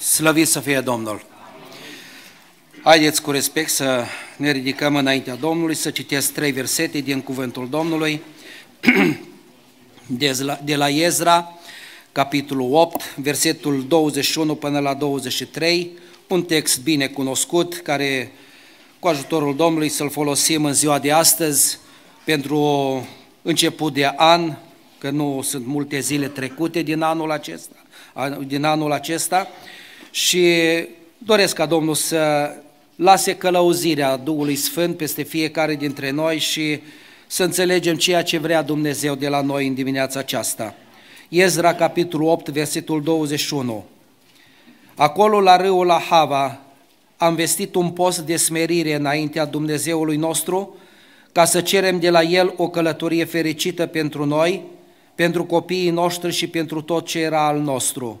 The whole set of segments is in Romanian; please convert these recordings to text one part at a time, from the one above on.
Slăvit să fie Domnul! Haideți cu respect să ne ridicăm înaintea Domnului, să citesc trei versete din Cuvântul Domnului, de la Ezra, capitolul 8, versetul 21 până la 23, un text bine cunoscut, care cu ajutorul Domnului să-l folosim în ziua de astăzi pentru început de an, că nu sunt multe zile trecute din anul acesta, din anul acesta și doresc ca Domnul să lase călăuzirea Duhului Sfânt peste fiecare dintre noi și să înțelegem ceea ce vrea Dumnezeu de la noi în dimineața aceasta. Ezra, capitolul 8, versetul 21. Acolo, la râul la Hava, am vestit un post de smerire înaintea Dumnezeului nostru, ca să cerem de la El o călătorie fericită pentru noi, pentru copiii noștri și pentru tot ce era al nostru.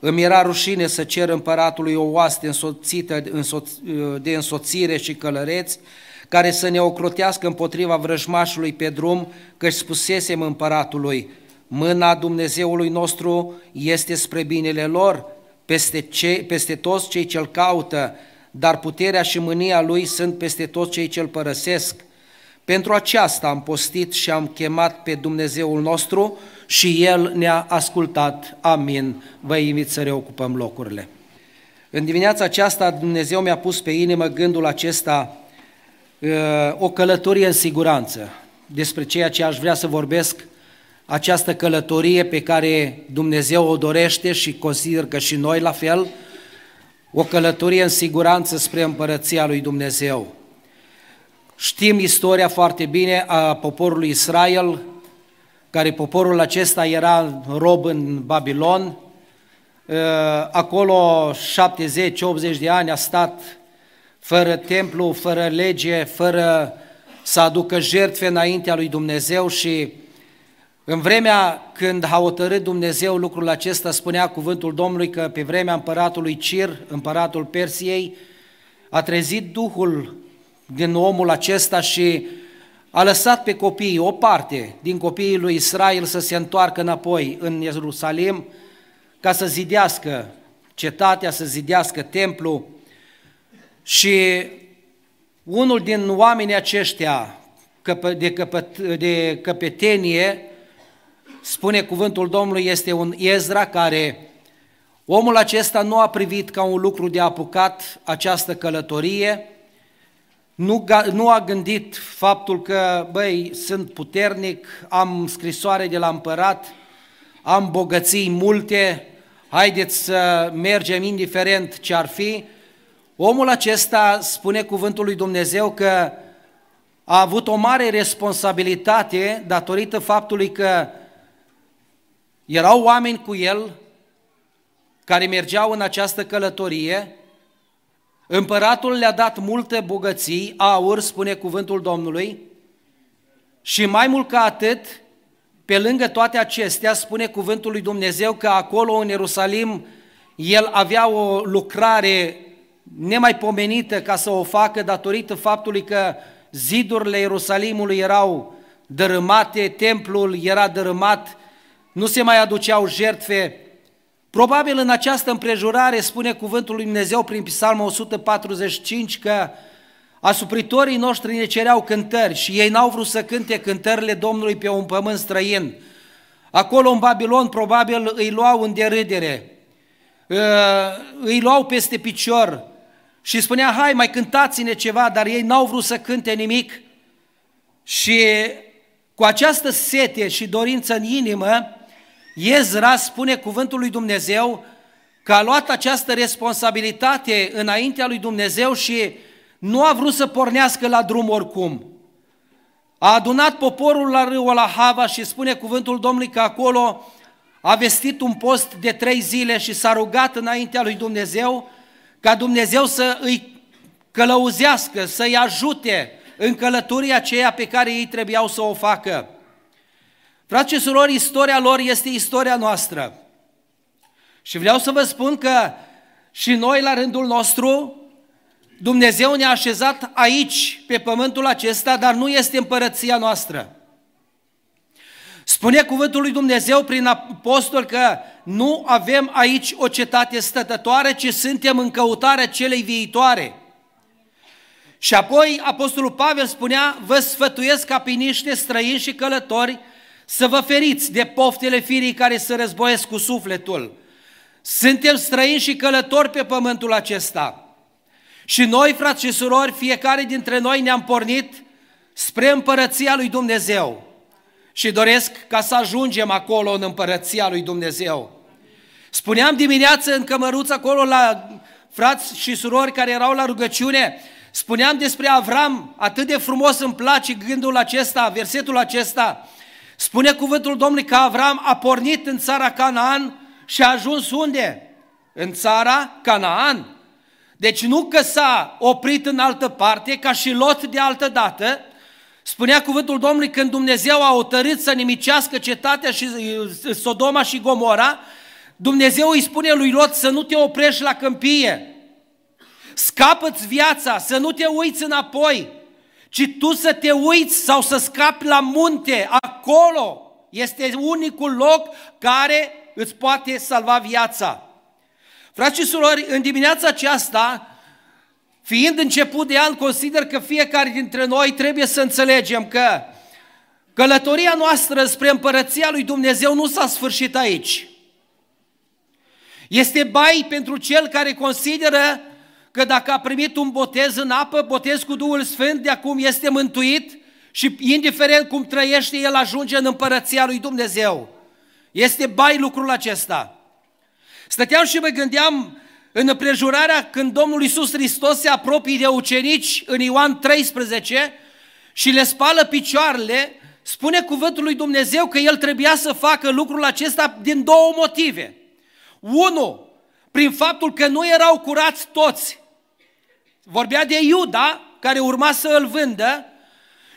Îmi era rușine să cer împăratului o oaste însoțită de însoțire și călăreți, care să ne ocrotească împotriva vrăjmașului pe drum, că își spusesem împăratului, mâna Dumnezeului nostru este spre binele lor, peste, ce, peste toți cei ce-l caută, dar puterea și mânia lui sunt peste toți cei ce-l părăsesc. Pentru aceasta am postit și am chemat pe Dumnezeul nostru, și El ne-a ascultat. Amin. Vă invit să reocupăm locurile. În dimineața aceasta Dumnezeu mi-a pus pe inimă gândul acesta, uh, o călătorie în siguranță, despre ceea ce aș vrea să vorbesc, această călătorie pe care Dumnezeu o dorește și consider că și noi la fel, o călătorie în siguranță spre împărăția lui Dumnezeu. Știm istoria foarte bine a poporului Israel, care poporul acesta era rob în Babilon. Ă, acolo 70-80 de ani a stat fără templu, fără lege, fără să aducă jertfe înaintea lui Dumnezeu și în vremea când a hotărât Dumnezeu lucrul acesta, spunea cuvântul Domnului că pe vremea împăratului Cir, împăratul Persiei, a trezit Duhul din omul acesta și a lăsat pe copii, o parte din copiii lui Israel să se întoarcă înapoi în Ierusalim ca să zidească cetatea, să zidească templu și unul din oamenii aceștia de, căpăt, de căpetenie, spune cuvântul Domnului, este un Ezra care omul acesta nu a privit ca un lucru de apucat această călătorie, nu, nu a gândit faptul că, băi, sunt puternic, am scrisoare de la împărat, am bogății multe, haideți să mergem indiferent ce ar fi. Omul acesta spune cuvântul lui Dumnezeu că a avut o mare responsabilitate datorită faptului că erau oameni cu el care mergeau în această călătorie, Împăratul le-a dat multe bogății, aur, spune cuvântul Domnului, și mai mult ca atât, pe lângă toate acestea, spune cuvântul lui Dumnezeu că acolo în Ierusalim el avea o lucrare nemaipomenită ca să o facă datorită faptului că zidurile Ierusalimului erau dărâmate, templul era dărâmat, nu se mai aduceau jertfe Probabil în această împrejurare spune cuvântul lui Dumnezeu prin psalmul 145 că asupritorii noștri ne cereau cântări și ei n-au vrut să cânte cântările Domnului pe un pământ străin. Acolo în Babilon probabil îi luau în derâdere, ă, îi luau peste picior și spunea, hai mai cântați-ne ceva, dar ei n-au vrut să cânte nimic și cu această sete și dorință în inimă, Ezra spune cuvântul lui Dumnezeu că a luat această responsabilitate înaintea lui Dumnezeu și nu a vrut să pornească la drum oricum. A adunat poporul la râul la Hava și spune cuvântul Domnului că acolo a vestit un post de trei zile și s-a rugat înaintea lui Dumnezeu ca Dumnezeu să îi călăuzească, să-i ajute în călătoria aceea pe care ei trebuiau să o facă. Frați și surori, istoria lor este istoria noastră. Și vreau să vă spun că și noi, la rândul nostru, Dumnezeu ne-a așezat aici, pe pământul acesta, dar nu este împărăția noastră. Spune cuvântul lui Dumnezeu prin apostol că nu avem aici o cetate stătătoare, ci suntem în căutarea celei viitoare. Și apoi apostolul Pavel spunea, vă sfătuiesc ca pe niște străini și călători să vă feriți de poftele firii care se războiesc cu sufletul. Suntem străini și călători pe pământul acesta. Și noi, frați și surori, fiecare dintre noi ne-am pornit spre împărăția lui Dumnezeu. Și doresc ca să ajungem acolo în împărăția lui Dumnezeu. Spuneam dimineață în cămăruță acolo la frați și surori care erau la rugăciune, spuneam despre Avram, atât de frumos îmi place gândul acesta, versetul acesta, Spune cuvântul Domnului că Avram a pornit în țara Canaan și a ajuns unde? În țara Canaan. Deci nu că s-a oprit în altă parte, ca și Lot de altă dată, Spunea cuvântul Domnului când Dumnezeu a hotărât să nimicească cetatea și uh, Sodoma și Gomora, Dumnezeu îi spune lui Lot să nu te oprești la câmpie, scapă-ți viața, să nu te uiți înapoi, ci tu să te uiți sau să scapi la munte, acolo este unicul loc care îți poate salva viața. Frați și surori, în dimineața aceasta, fiind început de an, consider că fiecare dintre noi trebuie să înțelegem că călătoria noastră spre împărăția lui Dumnezeu nu s-a sfârșit aici. Este bai pentru cel care consideră că dacă a primit un botez în apă, botez cu Duhul Sfânt, de acum este mântuit, și indiferent cum trăiește, el ajunge în împărăția lui Dumnezeu. Este bai lucrul acesta. Stăteam și mă gândeam în împrejurarea când Domnul Iisus Hristos se apropie de ucenici în Ioan 13 și le spală picioarele, spune cuvântul lui Dumnezeu că el trebuia să facă lucrul acesta din două motive. Unu, prin faptul că nu erau curați toți. Vorbea de Iuda, care urma să îl vândă,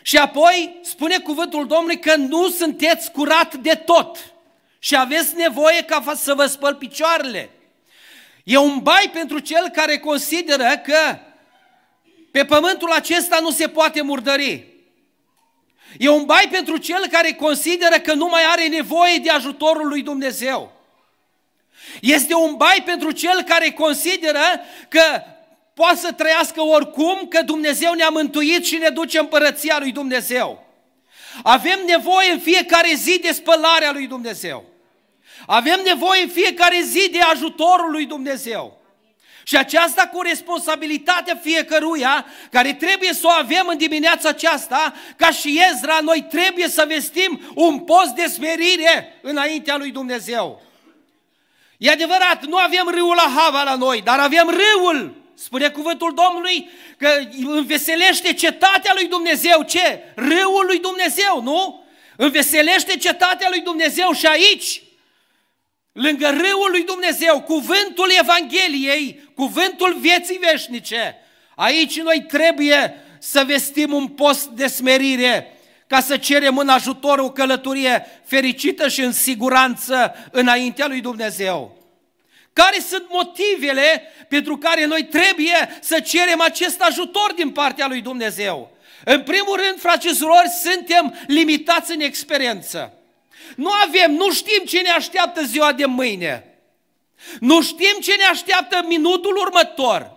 și apoi spune cuvântul Domnului că nu sunteți curat de tot și aveți nevoie ca să vă spăl picioarele. E un bai pentru cel care consideră că pe pământul acesta nu se poate murdări. E un bai pentru cel care consideră că nu mai are nevoie de ajutorul lui Dumnezeu. Este un bai pentru cel care consideră că poate să trăiască oricum că Dumnezeu ne-a mântuit și ne duce împărăția lui Dumnezeu. Avem nevoie în fiecare zi de spălarea lui Dumnezeu. Avem nevoie în fiecare zi de ajutorul lui Dumnezeu. Și aceasta cu responsabilitatea fiecăruia, care trebuie să o avem în dimineața aceasta, ca și Ezra, noi trebuie să vestim un post de smerire înaintea lui Dumnezeu. E adevărat, nu avem râul Ahava la noi, dar avem râul Spune cuvântul Domnului că înveselește cetatea lui Dumnezeu, ce? Râul lui Dumnezeu, nu? Înveselește cetatea lui Dumnezeu și aici, lângă râul lui Dumnezeu, cuvântul Evangheliei, cuvântul vieții veșnice. Aici noi trebuie să vestim un post de smerire, ca să cerem în ajutor o călătorie fericită și în siguranță înaintea lui Dumnezeu. Care sunt motivele pentru care noi trebuie să cerem acest ajutor din partea lui Dumnezeu? În primul rând, frate surori, suntem limitați în experiență. Nu avem, nu știm ce ne așteaptă ziua de mâine. Nu știm ce ne așteaptă minutul următor.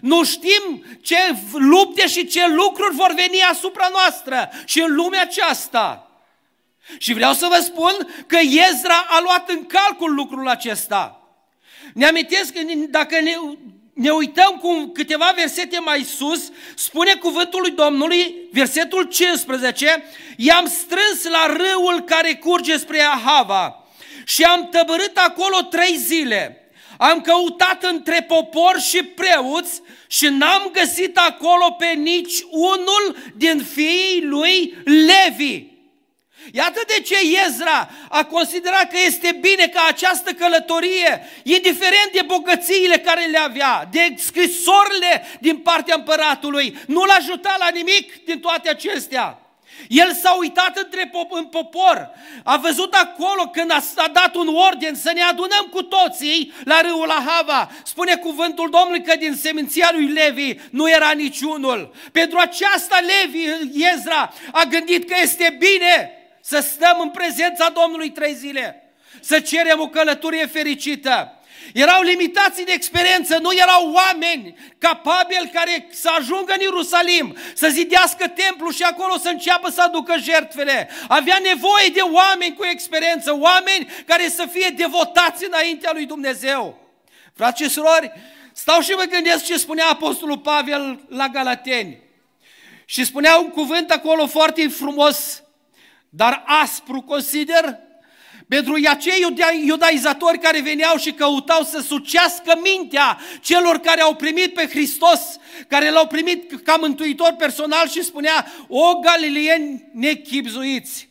Nu știm ce lupte și ce lucruri vor veni asupra noastră și în lumea aceasta. Și vreau să vă spun că Ezra a luat în calcul lucrul acesta. Ne amintesc că dacă ne, ne uităm cu câteva versete mai sus, spune cuvântul lui Domnului, versetul 15, I-am strâns la râul care curge spre Ahava și am tăbărât acolo trei zile. Am căutat între popor și preoți și n-am găsit acolo pe nici unul din fiii lui Levi. Iată de ce Ezra a considerat că este bine ca această călătorie, indiferent de bogățiile care le avea, de scrisorile din partea împăratului, nu l-a ajutat la nimic din toate acestea. El s-a uitat între pop- în popor, a văzut acolo când a, a dat un ordin să ne adunăm cu toții la râul Ahava. Spune cuvântul Domnului că din seminția lui Levi nu era niciunul. Pentru aceasta Levi, Ezra, a gândit că este bine să stăm în prezența Domnului trei zile. Să cerem o călătorie fericită. Erau limitații de experiență, nu erau oameni capabili care să ajungă în Ierusalim, să zidească templul și acolo să înceapă să aducă jertfele. Avea nevoie de oameni cu experiență, oameni care să fie devotați înaintea lui Dumnezeu. Frați și surori, stau și mă gândesc ce spunea Apostolul Pavel la Galateni. Și spunea un cuvânt acolo foarte frumos, dar aspru consider, pentru acei iudaizatori care veneau și căutau să sucească mintea celor care au primit pe Hristos, care l-au primit ca mântuitor personal și spunea, o galilieni nechipzuiți,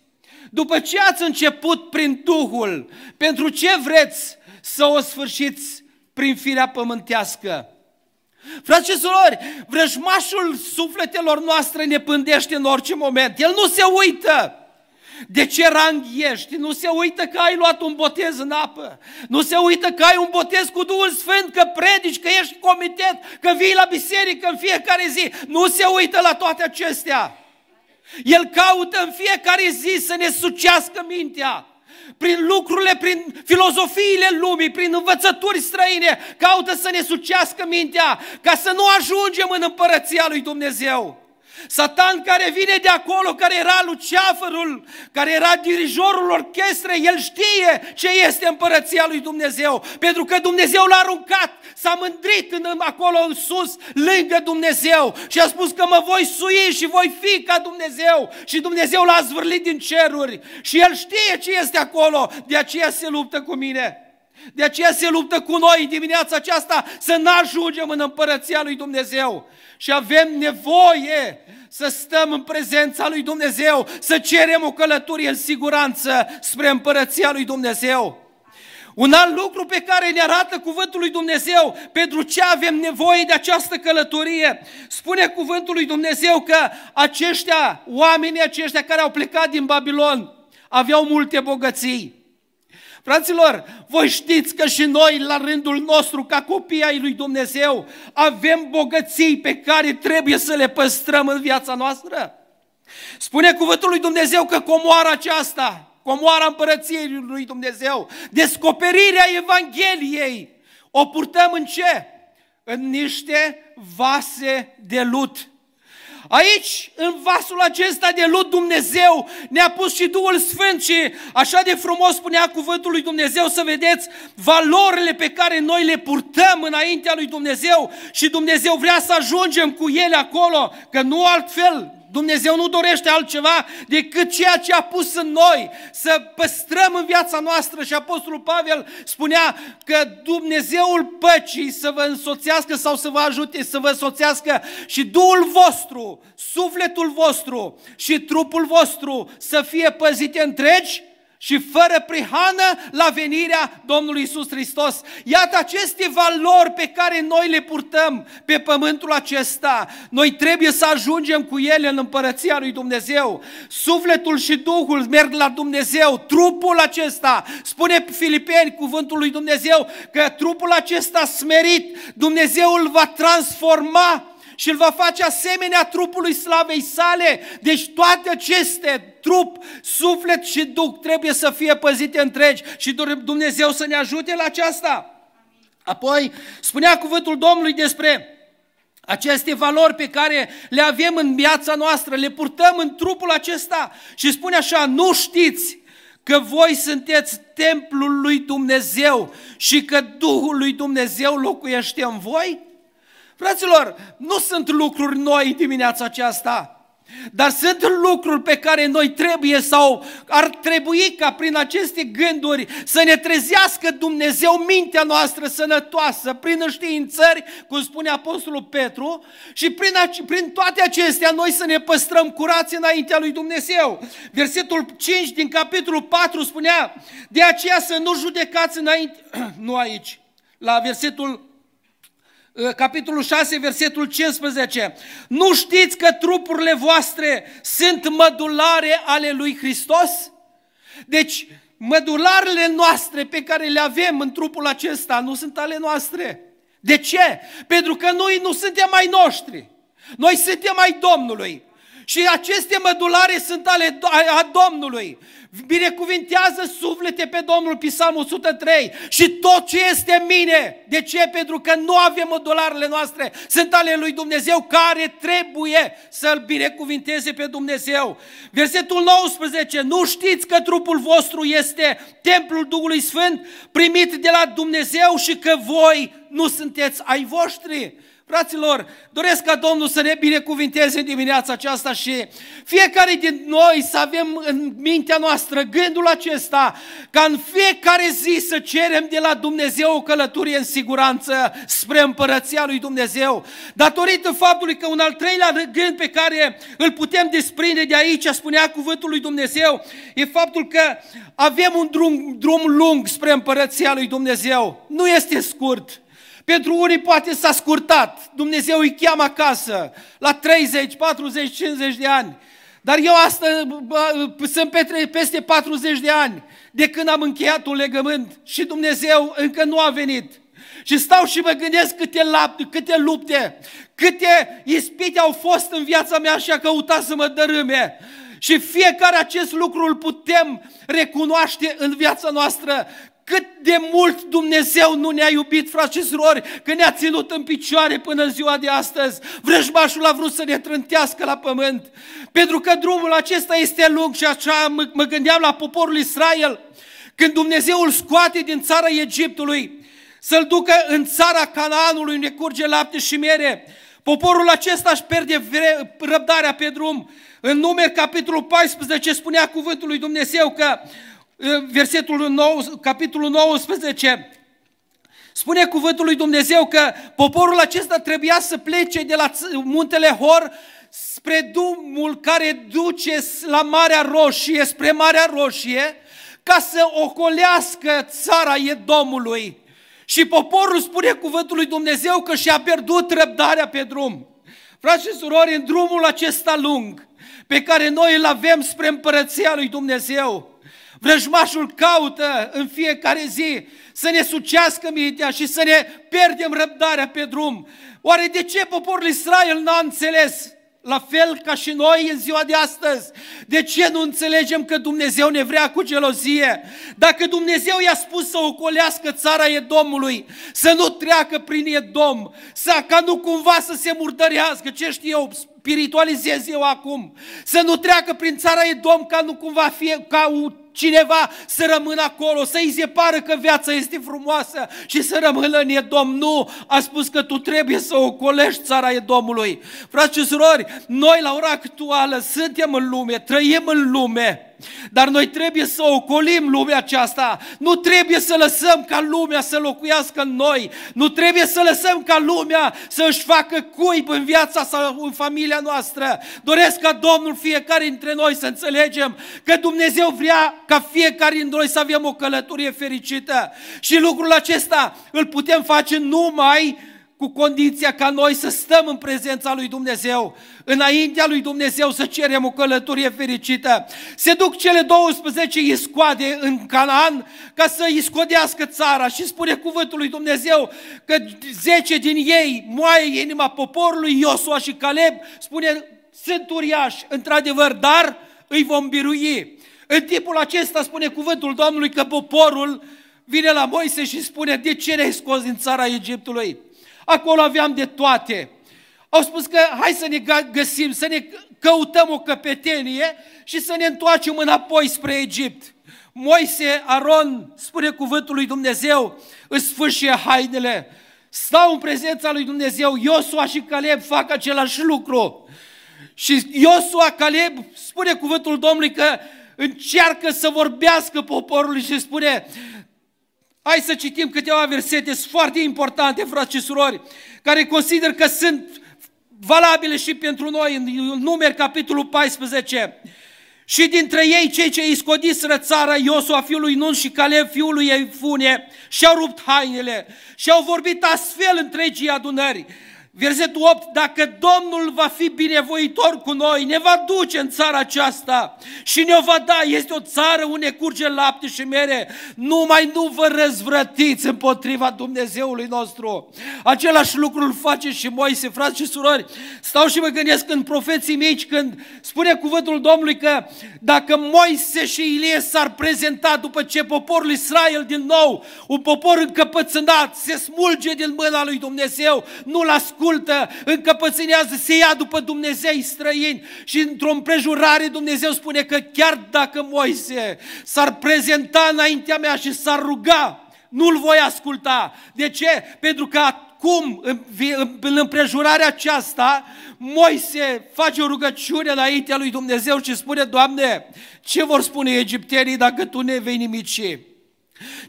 după ce ați început prin Duhul, pentru ce vreți să o sfârșiți prin firea pământească? Frate și surori, vrăjmașul sufletelor noastre ne pândește în orice moment. El nu se uită de ce rang ești, nu se uită că ai luat un botez în apă, nu se uită că ai un botez cu Duhul Sfânt, că predici, că ești comitet, că vii la biserică în fiecare zi, nu se uită la toate acestea. El caută în fiecare zi să ne sucească mintea prin lucrurile, prin filozofiile lumii, prin învățături străine, caută să ne sucească mintea, ca să nu ajungem în împărăția lui Dumnezeu. Satan care vine de acolo, care era luceafărul, care era dirijorul orchestrei, el știe ce este împărăția lui Dumnezeu, pentru că Dumnezeu l-a aruncat, s-a mândrit în, acolo în sus, lângă Dumnezeu și a spus că mă voi sui și voi fi ca Dumnezeu și Dumnezeu l-a zvârlit din ceruri și el știe ce este acolo, de aceea se luptă cu mine. De aceea se luptă cu noi în dimineața aceasta să nu ajungem în împărăția lui Dumnezeu. Și avem nevoie să stăm în prezența lui Dumnezeu, să cerem o călătorie în siguranță spre împărăția lui Dumnezeu. Un alt lucru pe care ne arată cuvântul lui Dumnezeu, pentru ce avem nevoie de această călătorie, spune cuvântul lui Dumnezeu că aceștia, oamenii aceștia care au plecat din Babilon, aveau multe bogății. Fraților, voi știți că și noi, la rândul nostru, ca copii ai lui Dumnezeu, avem bogății pe care trebuie să le păstrăm în viața noastră? Spune cuvântul lui Dumnezeu că comoara aceasta, comoara împărăției lui Dumnezeu, descoperirea Evangheliei, o purtăm în ce? În niște vase de lut. Aici, în vasul acesta de lut, Dumnezeu ne-a pus și Duhul Sfânt și așa de frumos spunea cuvântul lui Dumnezeu să vedeți valorile pe care noi le purtăm înaintea lui Dumnezeu și Dumnezeu vrea să ajungem cu ele acolo, că nu altfel Dumnezeu nu dorește altceva decât ceea ce a pus în noi, să păstrăm în viața noastră. Și Apostolul Pavel spunea că Dumnezeul păcii să vă însoțească sau să vă ajute, să vă însoțească și Duhul vostru, sufletul vostru și trupul vostru să fie păzite întregi și fără prihană la venirea Domnului Isus Hristos. Iată aceste valori pe care noi le purtăm pe pământul acesta. Noi trebuie să ajungem cu ele în împărăția lui Dumnezeu. Sufletul și Duhul merg la Dumnezeu, trupul acesta, spune Filipeni cuvântul lui Dumnezeu, că trupul acesta smerit, Dumnezeu îl va transforma și îl va face asemenea trupului slavei sale. Deci toate aceste trup, suflet și duh trebuie să fie păzite întregi și Dumnezeu să ne ajute la aceasta. Apoi spunea cuvântul Domnului despre aceste valori pe care le avem în viața noastră, le purtăm în trupul acesta și spune așa, nu știți că voi sunteți templul lui Dumnezeu și că Duhul lui Dumnezeu locuiește în voi? Fraților, nu sunt lucruri noi dimineața aceasta, dar sunt lucruri pe care noi trebuie sau ar trebui ca prin aceste gânduri să ne trezească Dumnezeu mintea noastră sănătoasă, prin științări, cum spune Apostolul Petru, și prin, prin toate acestea noi să ne păstrăm curați înaintea lui Dumnezeu. Versetul 5 din capitolul 4 spunea, de aceea să nu judecați înainte, nu aici, la versetul capitolul 6, versetul 15. Nu știți că trupurile voastre sunt mădulare ale lui Hristos? Deci, mădularele noastre pe care le avem în trupul acesta nu sunt ale noastre. De ce? Pentru că noi nu suntem mai noștri. Noi suntem ai Domnului. Și aceste mădulare sunt ale a Domnului. Binecuvintează suflete pe Domnul, Psalmul 103. Și tot ce este în mine. De ce? Pentru că nu avem mădularele noastre. Sunt ale lui Dumnezeu care trebuie să-L binecuvinteze pe Dumnezeu. Versetul 19. Nu știți că trupul vostru este templul Duhului Sfânt primit de la Dumnezeu și că voi nu sunteți ai voștri. Fraților, doresc ca Domnul să ne binecuvinteze în dimineața aceasta și fiecare din noi să avem în mintea noastră gândul acesta ca în fiecare zi să cerem de la Dumnezeu o călătorie în siguranță spre împărăția lui Dumnezeu. Datorită faptului că un al treilea gând pe care îl putem desprinde de aici, spunea cuvântul lui Dumnezeu, e faptul că avem un drum, drum lung spre împărăția lui Dumnezeu. Nu este scurt. Pentru unii poate s-a scurtat, Dumnezeu îi cheamă acasă la 30, 40, 50 de ani. Dar eu asta sunt peste 40 de ani de când am încheiat un legământ și Dumnezeu încă nu a venit. Și stau și mă gândesc câte, lapte, câte lupte, câte ispite au fost în viața mea și a căutat să mă dărâme. Și fiecare acest lucru îl putem recunoaște în viața noastră cât de mult Dumnezeu nu ne-a iubit, frați și surori, că ne-a ținut în picioare până în ziua de astăzi. Vrăjmașul a vrut să ne trântească la pământ. Pentru că drumul acesta este lung și așa mă, mă gândeam la poporul Israel. Când Dumnezeu îl scoate din țara Egiptului, să-l ducă în țara Canaanului, unde curge lapte și mere, Poporul acesta își pierde răbdarea pe drum. În numeri, capitolul 14, spunea cuvântul lui Dumnezeu că versetul 9, capitolul 19, Spune cuvântul lui Dumnezeu că poporul acesta trebuia să plece de la muntele Hor spre drumul care duce la Marea Roșie, spre Marea Roșie, ca să ocolească țara Edomului. Și poporul spune cuvântul lui Dumnezeu că și-a pierdut răbdarea pe drum. Frați și surori, în drumul acesta lung pe care noi îl avem spre împărăția lui Dumnezeu, Vrăjmașul caută în fiecare zi să ne sucească mintea și să ne pierdem răbdarea pe drum. Oare de ce poporul Israel n-a înțeles la fel ca și noi în ziua de astăzi. De ce nu înțelegem că Dumnezeu ne vrea cu gelozie? Dacă Dumnezeu i-a spus să ocolească țara Edomului, să nu treacă prin Edom, să, ca nu cumva să se murdărească, ce știu eu, spiritualizez eu acum, să nu treacă prin țara Edom ca nu cumva fie, ca cineva să rămână acolo, să-i se pară că viața este frumoasă și să rămână în Edom. Nu, a spus că tu trebuie să ocolești țara Edomului. Frați și surori, noi la ora actuală suntem în lume, trăim în lume, dar noi trebuie să ocolim lumea aceasta. Nu trebuie să lăsăm ca lumea să locuiască în noi. Nu trebuie să lăsăm ca lumea să își facă cuib în viața sau în familia noastră. Doresc ca Domnul fiecare dintre noi să înțelegem că Dumnezeu vrea ca fiecare dintre noi să avem o călătorie fericită. Și lucrul acesta îl putem face numai cu condiția ca noi să stăm în prezența lui Dumnezeu, înaintea lui Dumnezeu să cerem o călătorie fericită. Se duc cele 12 iscoade în Canaan ca să iscodească țara și spune cuvântul lui Dumnezeu că 10 din ei moaie inima poporului, Iosua și Caleb, spune, sunt uriași, într-adevăr, dar îi vom birui. În timpul acesta spune cuvântul Domnului că poporul vine la Moise și spune, de ce ne-ai scos din țara Egiptului? acolo aveam de toate. Au spus că hai să ne găsim, să ne căutăm o căpetenie și să ne întoarcem înapoi spre Egipt. Moise, Aron, spune cuvântul lui Dumnezeu, îți sfârșie hainele, stau în prezența lui Dumnezeu, Iosua și Caleb fac același lucru. Și Iosua, Caleb, spune cuvântul Domnului că încearcă să vorbească poporului și spune, Hai să citim câteva versete foarte importante, frați și surori, care consider că sunt valabile și pentru noi în numeri capitolul 14. Și dintre ei cei ce iscodiseră țara Iosua fiului Nun și Caleb fiului Efune și-au rupt hainele și-au vorbit astfel întregii adunări. Versetul 8, dacă Domnul va fi binevoitor cu noi, ne va duce în țara aceasta și ne-o va da, este o țară unde curge lapte și mere, numai nu vă răzvrătiți împotriva Dumnezeului nostru. Același lucru îl face și Moise, frați și surori, stau și mă gândesc când profeții mici, când spune cuvântul Domnului că dacă Moise și Ilie s-ar prezenta după ce poporul Israel din nou, un popor încăpățânat, se smulge din mâna lui Dumnezeu, nu l a ascultă, încăpățânează, se ia după Dumnezei străini și într-o împrejurare Dumnezeu spune că chiar dacă Moise s-ar prezenta înaintea mea și s-ar ruga, nu-l voi asculta. De ce? Pentru că cum în împrejurarea aceasta, Moise face o rugăciune înaintea lui Dumnezeu și spune, Doamne, ce vor spune egiptenii dacă Tu ne vei nimici?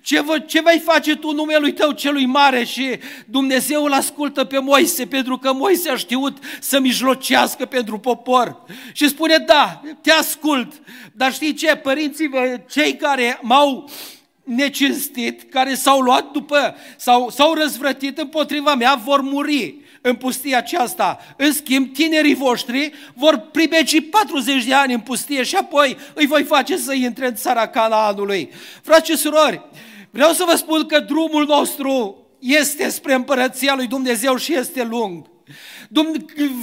Ce, vă, ce vei face tu numelui tău celui mare? Și Dumnezeu îl ascultă pe Moise, pentru că Moise a știut să mijlocească pentru popor. Și spune, da, te ascult, dar știi ce, părinții, cei care m-au necinstit, care s-au luat după, s-au, s-au răzvrătit împotriva mea, vor muri în pustia aceasta. În schimb, tinerii voștri vor primeci 40 de ani în pustie și apoi îi voi face să intre în țara Canaanului. Frați și surori, vreau să vă spun că drumul nostru este spre împărăția lui Dumnezeu și este lung.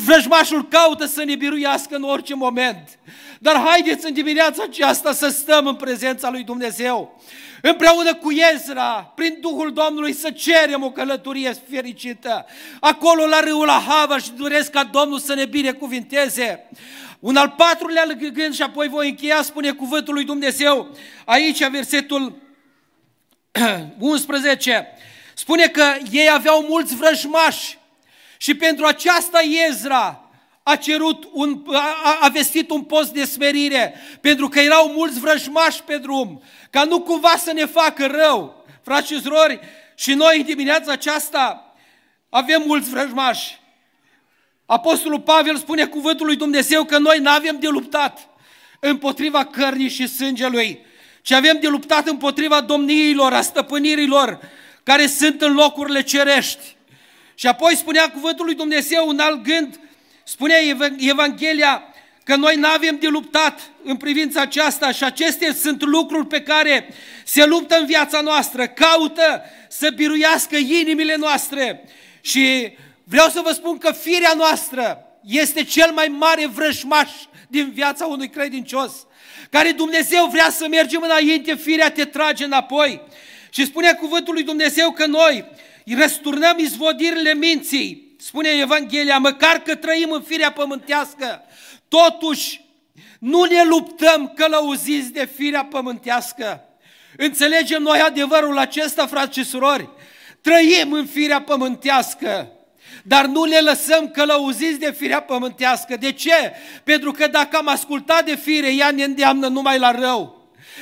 Vrăjmașul caută să ne biruiască în orice moment. Dar haideți în dimineața aceasta să stăm în prezența lui Dumnezeu. Împreună cu Ezra, prin Duhul Domnului, să cerem o călătorie fericită. Acolo la râul Ahava și doresc ca Domnul să ne binecuvinteze. Un al patrulea gând și apoi voi încheia, spune cuvântul lui Dumnezeu, aici versetul 11, spune că ei aveau mulți vrăjmași și pentru aceasta Ezra a cerut un, a, a vestit un post de smerire, pentru că erau mulți vrăjmași pe drum, ca nu cumva să ne facă rău. Frați și surori, și noi în dimineața aceasta avem mulți vrăjmași. Apostolul Pavel spune cuvântul lui Dumnezeu că noi nu avem de luptat împotriva cărnii și sângelui, ci avem de luptat împotriva domniilor, a stăpânirilor care sunt în locurile cerești. Și apoi spunea cuvântul lui Dumnezeu un alt gând, spunea Evanghelia că noi nu avem de luptat în privința aceasta și acestea sunt lucruri pe care se luptă în viața noastră, caută să biruiască inimile noastre. Și vreau să vă spun că firea noastră este cel mai mare vrășmaș din viața unui credincios, care Dumnezeu vrea să mergem înainte, firea te trage înapoi. Și spune cuvântul lui Dumnezeu că noi răsturnăm izvodirile minții, spune Evanghelia, măcar că trăim în firea pământească, totuși nu ne luptăm călăuziți de firea pământească. Înțelegem noi adevărul acesta, frați și surori? Trăim în firea pământească, dar nu ne lăsăm călăuziți de firea pământească. De ce? Pentru că dacă am ascultat de fire, ea ne îndeamnă numai la rău.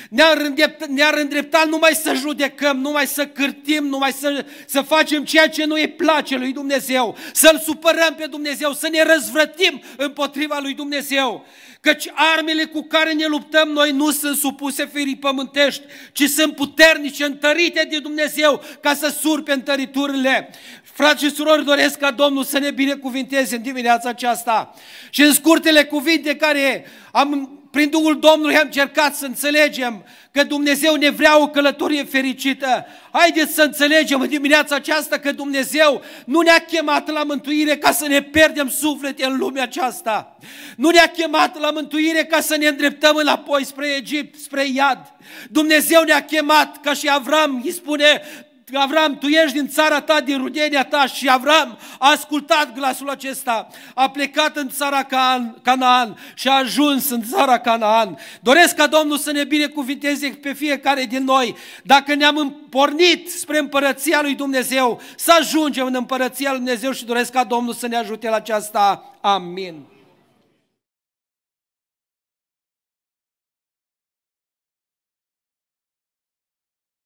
Ne-ar îndrepta, ne-ar îndrepta numai să judecăm, numai să cârtim, numai să, să facem ceea ce nu îi place lui Dumnezeu, să-L supărăm pe Dumnezeu, să ne răzvrătim împotriva lui Dumnezeu. Căci armele cu care ne luptăm noi nu sunt supuse firii pământești, ci sunt puternice, întărite de Dumnezeu ca să surpe întăriturile. Frați și surori, doresc ca Domnul să ne binecuvinteze în dimineața aceasta. Și în scurtele cuvinte care am prin Duhul Domnului am încercat să înțelegem că Dumnezeu ne vrea o călătorie fericită. Haideți să înțelegem în dimineața aceasta că Dumnezeu nu ne-a chemat la mântuire ca să ne pierdem suflete în lumea aceasta. Nu ne-a chemat la mântuire ca să ne îndreptăm înapoi spre Egipt, spre Iad. Dumnezeu ne-a chemat ca și Avram îi spune, Avram, tu ești din țara ta, din rudenia ta și Avram a ascultat glasul acesta, a plecat în țara Can- Canaan și a ajuns în țara Canaan. Doresc ca Domnul să ne binecuvinteze pe fiecare din noi. Dacă ne-am pornit spre împărăția lui Dumnezeu, să ajungem în împărăția lui Dumnezeu și doresc ca Domnul să ne ajute la aceasta. Amin.